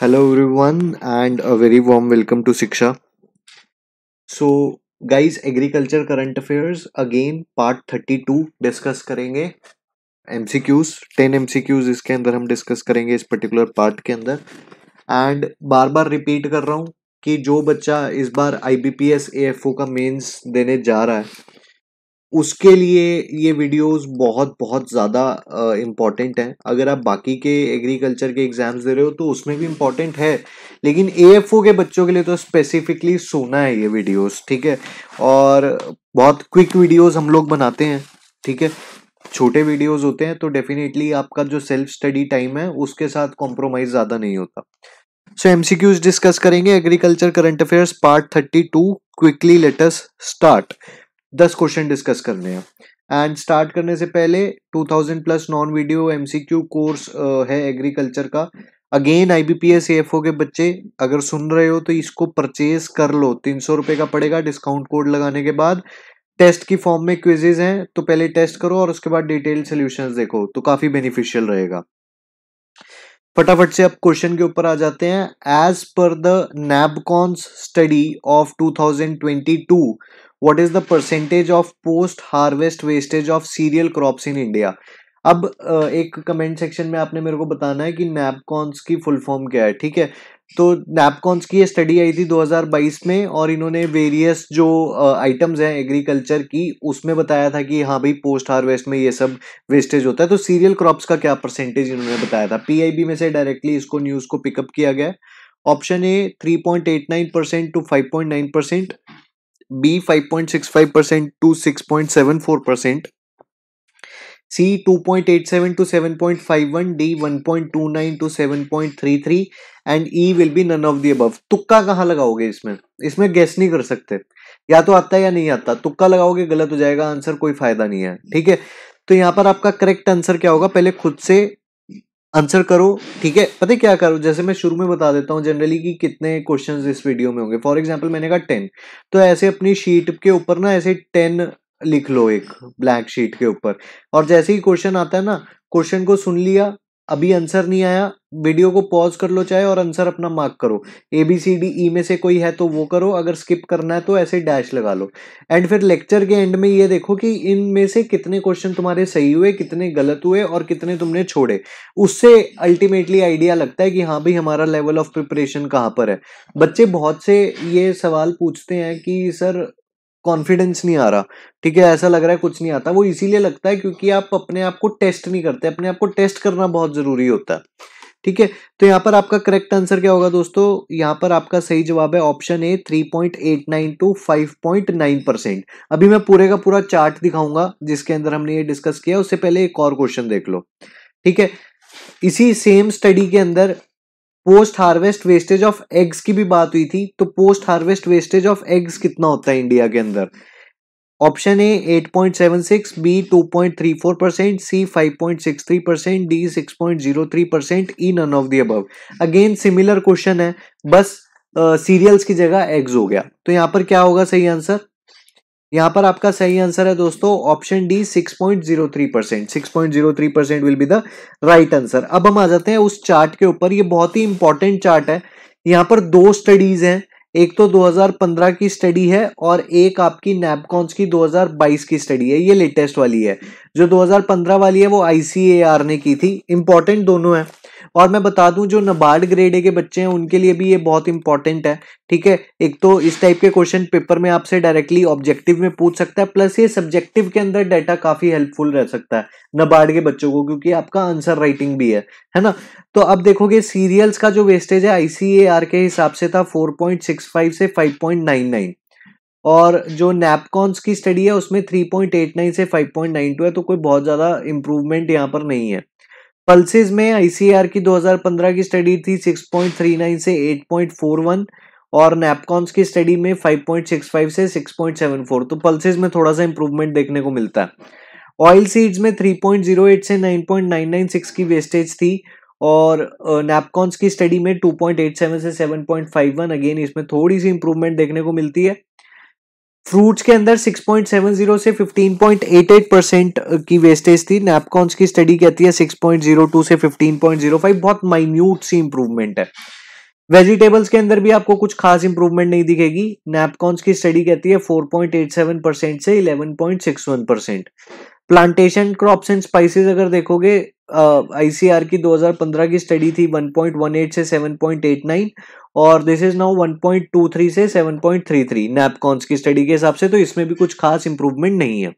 hello every one and a very warm welcome to Shiksha so guys agriculture current affairs again part thirty two discuss करेंगे M C Qs ten M C Qs इसके अंदर हम discuss करेंगे इस particular part के अंदर and bar bar repeat कर रहा हूँ कि जो बच्चा इस बार I B P S A F O का मेन्स देने जा रहा है उसके लिए ये वीडियोस बहुत बहुत ज़्यादा इम्पॉर्टेंट हैं अगर आप बाकी के एग्रीकल्चर के एग्ज़ाम्स दे रहे हो तो उसमें भी इम्पॉर्टेंट है लेकिन ए के बच्चों के लिए तो स्पेसिफिकली सोना है ये वीडियोस ठीक है और बहुत क्विक वीडियोस हम लोग बनाते हैं ठीक है छोटे वीडियोस होते हैं तो डेफिनेटली आपका जो सेल्फ स्टडी टाइम है उसके साथ कॉम्प्रोमाइज़ ज़्यादा नहीं होता सो एमसीक्यूज डिस्कस करेंगे agriculture current affairs part thirty two quickly let's start दस क्वेश्चन डिस्कस करने हैं एंड स्टार्ट करने से पहले two thousand plus non video MCQ course है एग्रीकल्चर का again I B F O के बच्चे अगर सुन रहे हो तो इसको परचेज कर लो तीन सौ रुपये का पड़ेगा डिस्काउंट कोड लगाने के बाद टेस्ट की फॉर्म में क्विजेज हैं तो पहले टेस्ट करो और उसके बाद डिटेल सोल्यूशन देखो तो काफी बेनिफिशियल रहेगा फटाफट से अब क्वेश्चन के ऊपर आ जाते हैं एज पर the NABCONS study of two thousand twenty two what is the percentage of post harvest wastage of cereal crops in India अब एक कमेंट सेक्शन में आपने मेरे को बताना है कि नैपकॉन्स की फुल फॉर्म क्या है ठीक है तो नैपकॉन्स की ये स्टडी आई थी 2022 में और इन्होंने वेरियस जो आइटम्स हैं एग्रीकल्चर की उसमें बताया था कि हाँ भाई पोस्ट हार्वेस्ट में ये सब वेस्टेज होता है तो सीरियल क्रॉप्स का क्या परसेंटेज इन्होंने बताया था पीआईबी में से डायरेक्टली इसको न्यूज़ को पिकअप किया गया option A three point eight nine percent two five point nine percent B 5.65% to 6.74%, C 2.87 to 7.51, D 1.29 to 7.33 and E will be none of the above तुक्का कहाँ लगाओगे इसमें इसमें गेस नहीं कर सकते या तो आता है या नहीं आता तुक्का लगाओगे गलत हो जाएगा आंसर कोई फायदा नहीं है ठीक है तो यहाँ पर आपका करेक्ट आंसर क्या होगा पहले खुद से आंसर करो ठीक है पता क्या करो जैसे मैं शुरू में बता देता हूँ जनरली कि कितने क्वेश्चन इस वीडियो में होंगे फॉर एग्जाम्पल मैंने कहा टेन तो ऐसे अपनी शीट के ऊपर ना ऐसे टेन लिख लो एक ब्लैक शीट के ऊपर और जैसे ही क्वेश्चन आता है ना क्वेश्चन को सुन लिया अभी आंसर नहीं आया वीडियो को पॉज कर लो चाहे और आंसर अपना मार्क करो A B C D E में से कोई है तो वो करो अगर स्किप करना है तो ऐसे डैश लगा लो एंड फिर लेक्चर के एंड में ये देखो कि इनमें से कितने क्वेश्चन तुम्हारे सही हुए कितने गलत हुए और कितने तुमने छोड़े उससे अल्टीमेटली आइडिया लगता है कि हाँ भाई हमारा लेवल ऑफ प्रिपरेशन कहाँ पर है बच्चे बहुत से ये सवाल पूछते हैं कि सर कॉन्फिडेंस नहीं आ रहा ठीक है ऐसा लग रहा है कुछ नहीं आता वो इसीलिए लगता है क्योंकि आप अपने आप को टेस्ट नहीं करते अपने आप को टेस्ट करना बहुत जरूरी होता है ठीक है तो यहाँ पर आपका करेक्ट आंसर क्या होगा दोस्तों यहाँ पर आपका सही जवाब है ऑप्शन ए 3.89 टू 5.9 परसेंट अभी मैं पूरे का पूरा चार्ट दिखाऊंगा जिसके अंदर हमने ये डिस्कस किया उससे पहले एक और क्वेश्चन देख लो ठीक है इसी सेम स्टडी के अंदर post harvest wastage of eggs की भी बात हुई थी तो post harvest wastage of eggs कितना होता है इंडिया के अंदर option A 8.76 B 2.34 percent C 5.63 percent D 6.03 percent E none of the above again similar question है बस सीरियल्स uh, की जगह एग्स हो गया तो यहाँ पर क्या होगा सही आंसर यहाँ पर आपका सही आंसर है दोस्तों option D 6.03 percent six percent will be the right answer अब हम आ जाते हैं उस चार्ट के ऊपर ये बहुत ही इंपॉर्टेंट चार्ट है यहाँ पर दो स्टडीज हैं एक तो 2015 की स्टडी है और एक आपकी नैपकॉन्स की 2022 की स्टडी है ये लेटेस्ट वाली है जो 2015 वाली है वो आईसीएआर ने की थी इंपॉर्टेंट दोनों है और मैं बता दूं जो नबार्ड ग्रेड ए के बच्चे हैं उनके लिए भी ये बहुत इंपॉर्टेंट है ठीक है एक तो इस टाइप के क्वेश्चन पेपर में आपसे डायरेक्टली ऑब्जेक्टिव में पूछ सकता है प्लस ये सब्जेक्टिव के अंदर डाटा काफी हेल्पफुल रह सकता है नबार्ड के बच्चों को क्योंकि आपका आंसर राइटिंग भी है है ना तो अब देखोगे सीरियल्स का जो वेस्टेज है आईसीएआर के हिसाब से था फोर से फाइव और जो नैपकॉन्स की स्टडी है उसमें 3.89 से 5.92 है तो कोई बहुत ज़्यादा इम्प्रूवमेंट यहाँ पर नहीं है पल्सेज में आईसीआर की 2015 की स्टडी थी 6.39 से 8.41 और नेपकॉन्स की स्टडी में 5.65 से 6.74 तो पल्सेज में थोड़ा सा इंप्रूवमेंट देखने को मिलता है ऑयल सीड्स में 3.08 से 9.996 की वेस्टेज थी और नेपकॉन्स की स्टडी में 2.87 से 7.51 अगेन इसमें थोड़ी सी इंप्रूवमेंट देखने को मिलती है फ्रूट्स के अंदर 6.70 से 15.88 परसेंट की वेस्टेज थी नैपकॉन्स की स्टडी कहती है 6.02 से 15.05 बहुत माइन्यूट सी इंप्रूवमेंट है वेजिटेबल्स के अंदर भी आपको कुछ खास इंप्रूवमेंट नहीं दिखेगी नैपकॉन्स की स्टडी कहती है 4.87 परसेंट से 11.61 percent plantation crops and spices अगर देखोगे आईसीआर uh, की 2015 की स्टडी थी 1.18 से 7.89 और दिस इज नाउ 1.23 से 7.33 नैपकॉन्स की स्टडी के हिसाब से तो इसमें भी कुछ खास इंप्रूवमेंट नहीं है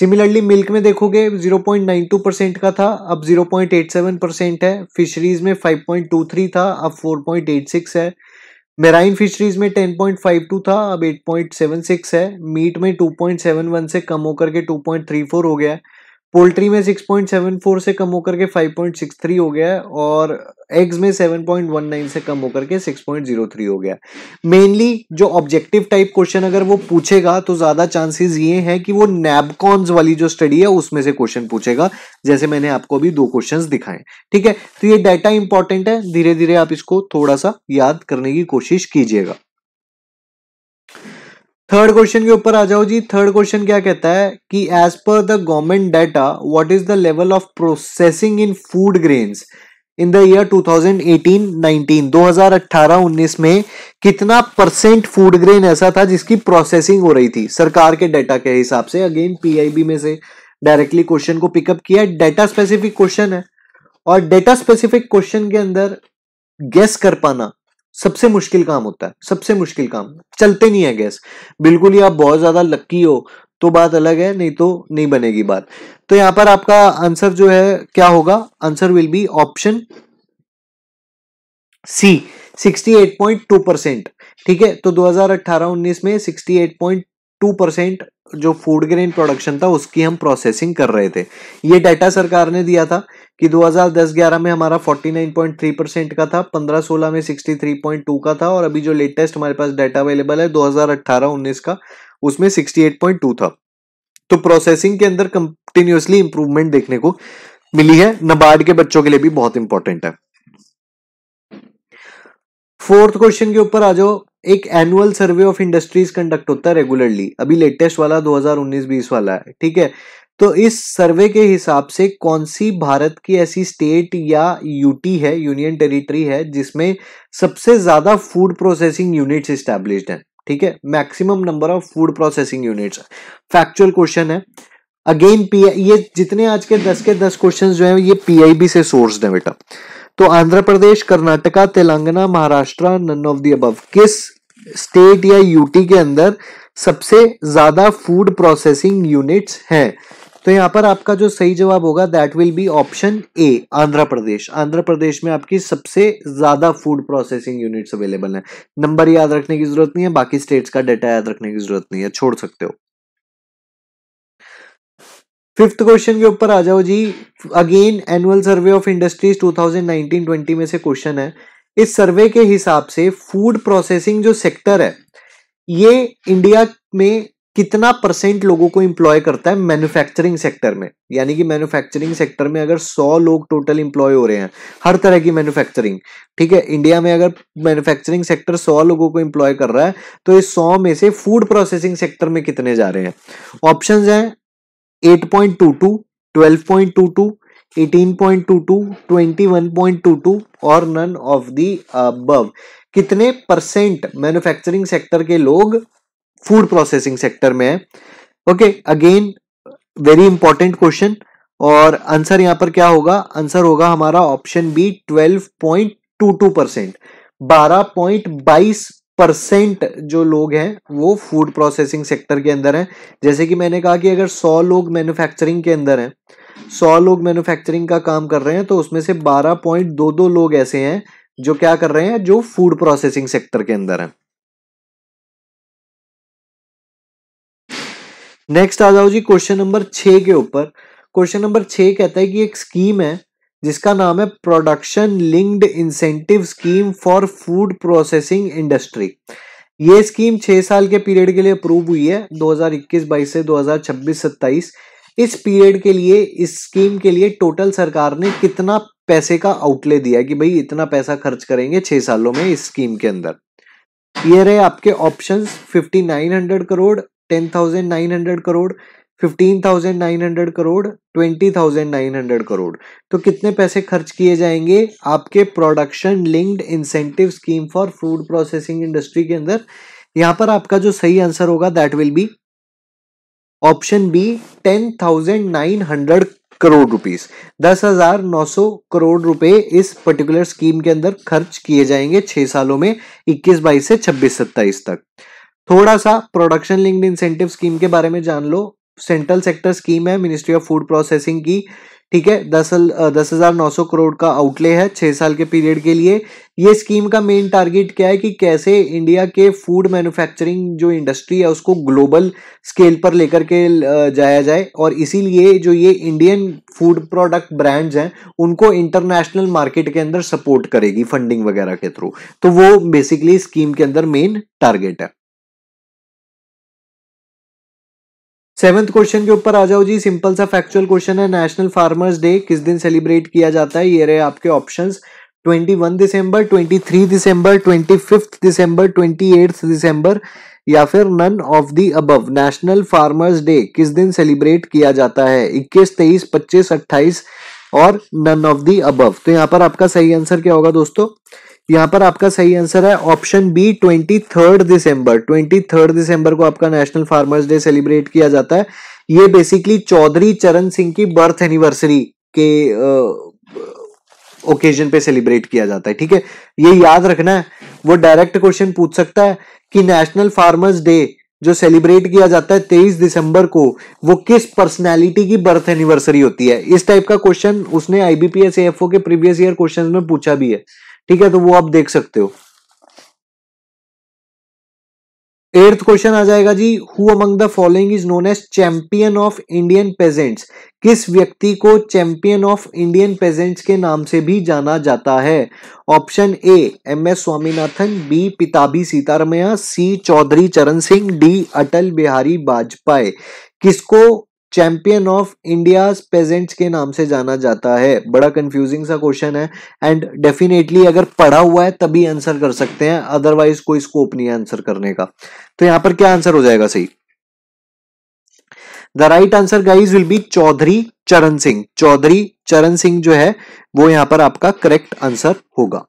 सिमिलरली मिल्क में देखोगे 0.92 परसेंट का था अब 0.87 परसेंट है फिशरीज में 5.23 था अब 4.86 है मेराइन फिशरीज में 10.52 था अब 8.76 है मीट में 2.71 से कम होकर के 2.34 हो गया है पोल्ट्री में 6.74 से कम होकर के 5.63 हो गया है और एग्स में 7.19 से कम होकर के 6.03 हो गया मेनली जो ऑब्जेक्टिव टाइप क्वेश्चन अगर वो पूछेगा तो ज़्यादा चांसेस ये हैं कि वो नैबकॉन्स वाली जो स्टडी है उसमें से क्वेश्चन पूछेगा जैसे मैंने आपको अभी दो क्वेश्चन दिखाए ठीक है तो ये डाटा इंपॉर्टेंट है धीरे धीरे आप इसको थोड़ा सा याद करने की कोशिश कीजिएगा थर्ड क्वेश्चन के ऊपर आ जाओ जी थर्ड क्वेश्चन क्या कहता है कि एज पर the government data what is the level of processing in food grains in the year 2018-19 2018-19 में कितना परसेंट फूड ग्रेन ऐसा था जिसकी प्रोसेसिंग हो रही थी सरकार के डाटा के हिसाब से अगेन पीआईबी में से डायरेक्टली क्वेश्चन को पिकअप किया डाटा स्पेसिफिक क्वेश्चन है और डेटा स्पेसिफिक क्वेश्चन के अंदर गेस कर पाना सबसे मुश्किल काम होता है सबसे मुश्किल काम चलते नहीं है गैस बिल्कुल ही आप बहुत ज्यादा लक्की हो तो बात अलग है नहीं तो नहीं बनेगी बात तो यहां पर आपका आंसर जो है क्या होगा answer will be option C 68.2 percent ठीक है तो 2018-19 में 68.2 परसेंट जो फूड ग्रेन प्रोडक्शन था उसकी हम प्रोसेसिंग कर रहे थे ये डाटा सरकार ने दिया था कि 2010-11 में हमारा 49.3 परसेंट का था 15-16 में 63.2 का था और अभी जो लेटेस्ट हमारे पास डाटा अवेलेबल है 2018-19 का उसमें 68.2 था तो प्रोसेसिंग के अंदर कंटिन्यूसली इंप्रूवमेंट देखने को मिली है नबार्ड के बच्चों के लिए भी बहुत इंपॉर्टेंट है फोर्थ क्वेश्चन के ऊपर आ जाओ एक annual survey of industries conduct होता है रेगुलरली अभी लेटेस्ट वाला 2019-20 वाला है ठीक है तो इस सर्वे के हिसाब से कौन सी भारत की ऐसी स्टेट या यूटी है यूनियन टेरिटरी है जिसमें सबसे ज्यादा फूड प्रोसेसिंग यूनिट्स इस्टेब्लिश हैं ठीक है maximum number of food processing units factual question है अगेन पी ये जितने आज के दस के दस क्वेश्चन जो है ये पी से सोर्स है बेटा तो Andhra Pradesh Karnataka Telangana Maharashtra none of the above किस स्टेट या यूटी के अंदर सबसे ज्यादा फूड प्रोसेसिंग यूनिट्स हैं तो यहाँ पर आपका जो सही जवाब होगा that will be option A Andhra Pradesh Andhra Pradesh में आपकी सबसे ज़्यादा फूड प्रोसेसिंग यूनिट्स अवेलेबल है नंबर याद रखने की जरूरत नहीं है बाकी स्टेट्स का डाटा याद रखने की जरूरत नहीं है छोड़ सकते हो फिफ्थ क्वेश्चन के ऊपर आ जाओ जी again annual survey of industries 2019-20 में से क्वेश्चन है इस सर्वे के हिसाब से फूड प्रोसेसिंग जो सेक्टर है ये इंडिया में कितना परसेंट लोगों को इंप्लॉय करता है मैन्युफैक्चरिंग सेक्टर में यानी कि मैन्युफैक्चरिंग सेक्टर में अगर 100 लोग टोटल इंप्लॉय हो रहे हैं हर तरह की मैन्युफैक्चरिंग ठीक है इंडिया में अगर मैन्युफैक्चरिंग सेक्टर 100 लोगों को इंप्लॉय कर रहा है तो इस 100 में से फूड प्रोसेसिंग सेक्टर में कितने जा रहे हैं ऑप्शन है eight point two two twelve point two two eighteen point two two twenty one point two two और नन ऑफ दी अब कितने परसेंट मैन्युफैक्चरिंग सेक्टर के लोग फूड प्रोसेसिंग सेक्टर में है okay again very important question और answer यहां पर क्या होगा आंसर होगा हमारा ऑप्शन बी 12.22 परसेंट बारह परसेंट जो लोग हैं वो फूड प्रोसेसिंग सेक्टर के अंदर हैं जैसे कि मैंने कहा कि अगर 100 लोग मैन्युफैक्चरिंग के अंदर हैं 100 लोग मैन्युफैक्चरिंग का काम कर रहे हैं तो उसमें से 12.22 लोग ऐसे हैं जो क्या कर रहे हैं जो फूड प्रोसेसिंग सेक्टर के अंदर हैं नेक्स्ट आ जाओ जी क्वेश्चन नंबर छ के ऊपर क्वेश्चन नंबर छ कहता है कि एक स्कीम है जिसका नाम है production linked incentive scheme for food processing industry ये स्कीम छह साल के पीरियड के लिए अप्रूव हुई है 2021-22 से 2026-27 इस पीरियड के लिए इस स्कीम के लिए टोटल सरकार ने कितना पैसे का आउटले दिया कि भाई इतना पैसा खर्च करेंगे छह सालों में इस स्कीम के अंदर ये रहे आपके ऑप्शंस 5900 करोड़ 10,900 करोड़ 15,900 करोड़ 20,900 करोड़ तो कितने पैसे खर्च किए जाएंगे आपके production linked incentive scheme for food processing industry के अंदर यहां पर आपका जो सही आंसर होगा that will be option B 10,900 crore rupees 10,900 crore रुपए इस पर्टिकुलर स्कीम के अंदर खर्च किए जाएंगे छह सालों में इक्कीस बाईस से छब्बीस सत्ताईस तक थोड़ा सा प्रोडक्शन लिंक्ड इंसेंटिव स्कीम के बारे में जान लो सेंट्रल सेक्टर स्कीम है मिनिस्ट्री ऑफ फूड प्रोसेसिंग की ठीक है दस दस हज़ार नौ सौ करोड़ का आउटले है छः साल के पीरियड के लिए ये स्कीम का मेन टारगेट क्या है कि कैसे इंडिया के फूड मैन्युफैक्चरिंग जो इंडस्ट्री है उसको ग्लोबल स्केल पर लेकर के जाया जाए और इसीलिए जो ये इंडियन फूड प्रोडक्ट ब्रांड्स हैं उनको इंटरनेशनल मार्केट के अंदर सपोर्ट करेगी फंडिंग वगैरह के थ्रू तो वो बेसिकली स्कीम के अंदर मेन टारगेट है सेवेंथ क्वेश्चन के ऊपर आ जाओ जी सिंपल सा फैक्चुअल क्वेश्चन है नेशनल फार्मर्स डे किस दिन सेलिब्रेट किया जाता है ये रहे आपके ऑप्शंस 21 दिसंबर 23 दिसंबर 25 दिसंबर 28 दिसंबर या फिर none of the above national farmers day किस दिन सेलिब्रेट किया जाता है 21 23 25 28 और नन ऑफ दी अबव तो यहाँ पर आपका सही आंसर क्या होगा दोस्तों यहाँ पर आपका सही आंसर है ऑप्शन बी ट्वेंटी थर्ड दिसंबर ट्वेंटी थर्ड दिसंबर को आपका नेशनल फार्मर्स डे सेलिब्रेट किया जाता है ये बेसिकली चौधरी चरण सिंह की बर्थ एनिवर्सरी के ओकेजन पे सेलिब्रेट किया जाता है ठीक है ये याद रखना है वो डायरेक्ट क्वेश्चन पूछ सकता है कि नेशनल फार्मर्स डे जो सेलिब्रेट किया जाता है तेईस दिसंबर को वो किस पर्सनैलिटी की बर्थ एनिवर्सरी होती है इस टाइप का क्वेश्चन उसने आईबीपीएस एफ के प्रीवियस ईयर क्वेश्चन में पूछा भी है ठीक है तो वो आप देख सकते हो एर्थ क्वेश्चन आ जाएगा जी who among the following is known as champion of Indian peasants किस व्यक्ति को चैंपियन ऑफ इंडियन पेजेंट्स के नाम से भी जाना जाता है option A M S Swaminathan B Pattabhi Sitaramayya C Chaudhary Charan Singh D Atal Bihari Vajpayee किसको चैंपियन ऑफ इंडिया पेजेंट्स के नाम से जाना जाता है बड़ा कंफ्यूजिंग सा क्वेश्चन है एंड डेफिनेटली अगर पढ़ा हुआ है तभी आंसर कर सकते हैं अदरवाइज कोई स्कोप नहीं है आंसर करने का तो यहां पर क्या आंसर हो जाएगा सही the right answer guys will be Chaudhary Charan Singh Chaudhary Charan Singh जो है वो यहां पर आपका करेक्ट आंसर होगा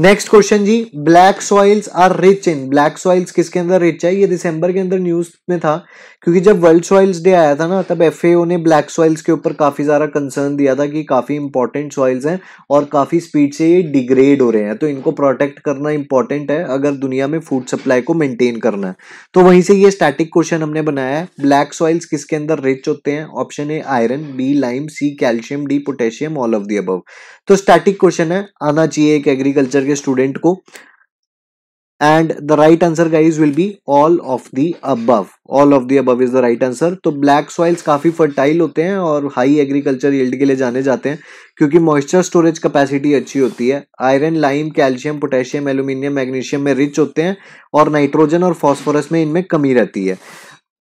नेक्स्ट क्वेश्चन जी black soils are rich in black soils किसके अंदर रिच है ये दिसंबर के अंदर न्यूज में था क्योंकि जब वर्ल्ड सॉइल्स डे आया था ना तब एफ ने ब्लैक सॉइल्स के ऊपर काफी सारा कंसर्न दिया था कि काफी इंपॉर्टेंट सॉइल्स हैं और काफी स्पीड से ये डिग्रेड हो रहे हैं तो इनको प्रोटेक्ट करना इंपॉर्टेंट है अगर दुनिया में फूड सप्लाई को मेंटेन करना है तो वहीं से ये स्टैटिक क्वेश्चन हमने बनाया है ब्लैक सॉइल्स किसके अंदर रिच होते हैं option A iron B lime C calcium D potassium all of the above तो स्टैटिक क्वेश्चन है आना चाहिए एक एग्रीकल्चर टीचर के स्टूडेंट को and the right answer guys will be all of the above all of the above is the right answer तो black soils काफ़ी fertile होते हैं और हाई एग्रीकल्चर यील्ड के लिए जाने जाते हैं क्योंकि मॉइस्चर स्टोरेज कैपेसिटी अच्छी होती है iron lime calcium potassium aluminium magnesium में रिच होते हैं और नाइट्रोजन और फॉस्फोरस में इनमें कमी रहती है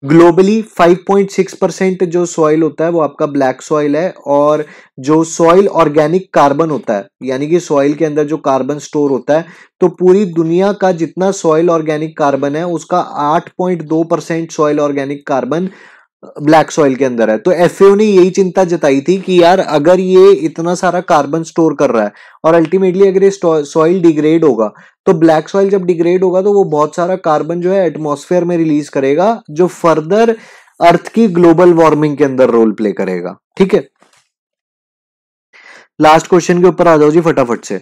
ग्लोबली 5.6 परसेंट जो सॉइल होता है वो आपका ब्लैक सॉइल है और जो सॉइल ऑर्गेनिक कार्बन होता है यानी कि सॉइल के अंदर जो कार्बन स्टोर होता है तो पूरी दुनिया का जितना सॉइल ऑर्गेनिक कार्बन है उसका 8.2 percent soil organic carbon black soil के अंदर है तो एफ ने यही चिंता जताई थी कि यार अगर ये इतना सारा कार्बन स्टोर कर रहा है और अल्टीमेटली अगर ये सॉइल डिग्रेड होगा तो ब्लैक सॉइल जब डिग्रेड होगा तो वो बहुत सारा कार्बन जो है एटमोसफेयर में रिलीज करेगा जो फर्दर अर्थ की ग्लोबल वार्मिंग के अंदर रोल प्ले करेगा ठीक है लास्ट क्वेश्चन के ऊपर आ जाओ जी फटाफट से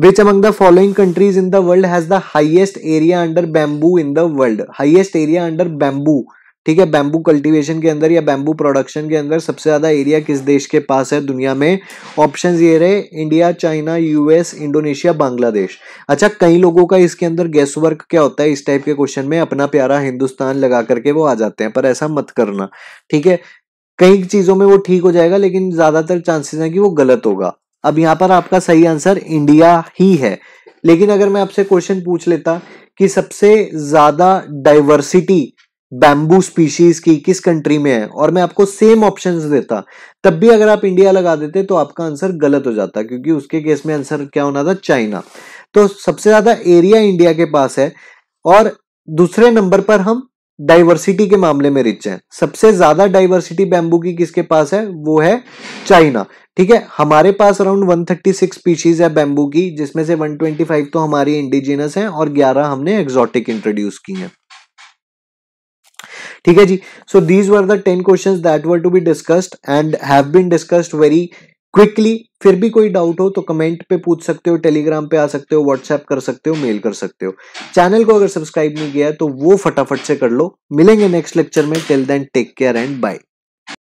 which among the following countries in the world has the highest area under bamboo in the world highest area under bamboo ठीक है बैम्बू कल्टीवेशन के अंदर या बैम्बू प्रोडक्शन के अंदर सबसे ज़्यादा एरिया किस देश के पास है दुनिया में ऑप्शन ये रहे India China US Indonesia Bangladesh अच्छा कई लोगों का इसके अंदर गैस वर्क क्या होता है इस टाइप के क्वेश्चन में अपना प्यारा हिंदुस्तान लगा करके वो आ जाते हैं पर ऐसा मत करना ठीक है कई चीज़ों में वो ठीक हो जाएगा लेकिन ज़्यादातर चांसेस हैं कि वो गलत होगा अब यहाँ पर आपका सही आंसर इंडिया ही है लेकिन अगर मैं आपसे क्वेश्चन पूछ लेता कि सबसे ज़्यादा डाइवर्सिटी बैम्बू स्पीशीज की किस कंट्री में है और मैं आपको सेम ऑप्शन देता तब भी अगर आप इंडिया लगा देते तो आपका आंसर गलत हो जाता क्योंकि उसके केस में आंसर क्या होना था चाइना तो सबसे ज्यादा एरिया इंडिया के पास है और दूसरे नंबर पर हम डाइवर्सिटी के मामले में रिच हैं सबसे ज्यादा डाइवर्सिटी बैम्बू की किसके पास है वो है चाइना ठीक है हमारे पास अराउंड 136 स्पीशीज है बैम्बू की जिसमें से 125 तो हमारी इंडिजिनस हैं और 11 हमने एक्सोटिक इंट्रोड्यूस की हैं ठीक है जी so these were the ten questions that were to be discussed and have been discussed very quickly फिर भी कोई डाउट हो तो कमेंट पे पूछ सकते हो टेलीग्राम पे आ सकते हो व्हाट्सएप कर सकते हो मेल कर सकते हो चैनल को अगर सब्सक्राइब नहीं किया है तो वो फटाफट से कर लो मिलेंगे नेक्स्ट लेक्चर में till then take care and bye